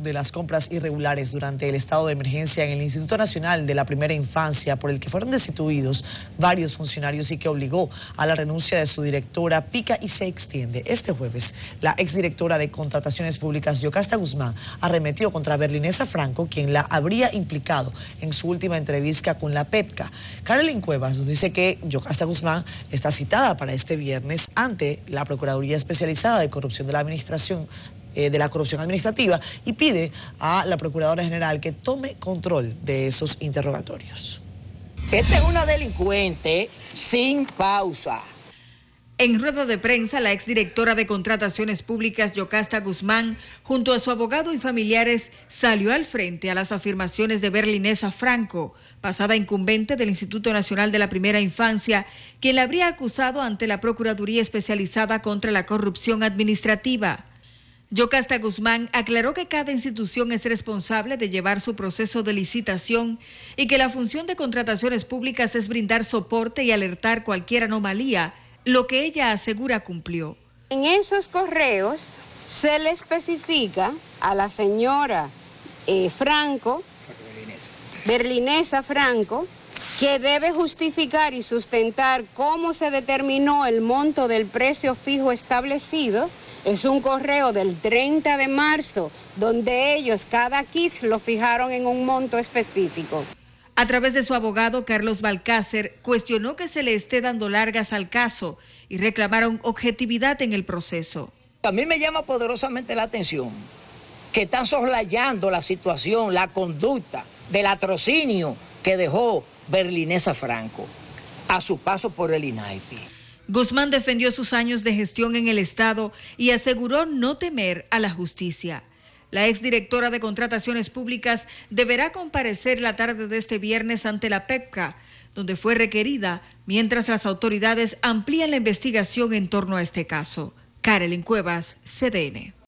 de las compras irregulares durante el estado de emergencia en el Instituto Nacional de la Primera Infancia, por el que fueron destituidos varios funcionarios y que obligó a la renuncia de su directora, pica y se extiende. Este jueves, la exdirectora de Contrataciones Públicas, Yocasta Guzmán, arremetió contra Berlinesa Franco, quien la habría implicado en su última entrevista con la PEPCA. Carolyn Cuevas nos dice que Yocasta Guzmán está citada para este viernes ante la Procuraduría Especializada de Corrupción de la Administración eh, de la corrupción administrativa y pide a la Procuradora General que tome control de esos interrogatorios. Esta es una delincuente sin pausa. En rueda de prensa, la exdirectora de Contrataciones Públicas, Yocasta Guzmán, junto a su abogado y familiares, salió al frente a las afirmaciones de Berlinesa Franco, pasada incumbente del Instituto Nacional de la Primera Infancia, quien la habría acusado ante la Procuraduría Especializada contra la Corrupción Administrativa. Yocasta Guzmán aclaró que cada institución es responsable de llevar su proceso de licitación y que la función de contrataciones públicas es brindar soporte y alertar cualquier anomalía, lo que ella asegura cumplió. En esos correos se le especifica a la señora eh, Franco, berlinesa Franco, que debe justificar y sustentar cómo se determinó el monto del precio fijo establecido. Es un correo del 30 de marzo, donde ellos, cada kits lo fijaron en un monto específico. A través de su abogado, Carlos Balcácer cuestionó que se le esté dando largas al caso y reclamaron objetividad en el proceso. A mí me llama poderosamente la atención que están soslayando la situación, la conducta del atrocinio que dejó Berlinesa Franco a su paso por el INAIPI. Guzmán defendió sus años de gestión en el Estado y aseguró no temer a la justicia. La exdirectora de Contrataciones Públicas deberá comparecer la tarde de este viernes ante la PEPCA, donde fue requerida mientras las autoridades amplían la investigación en torno a este caso. Carolyn Cuevas, CDN.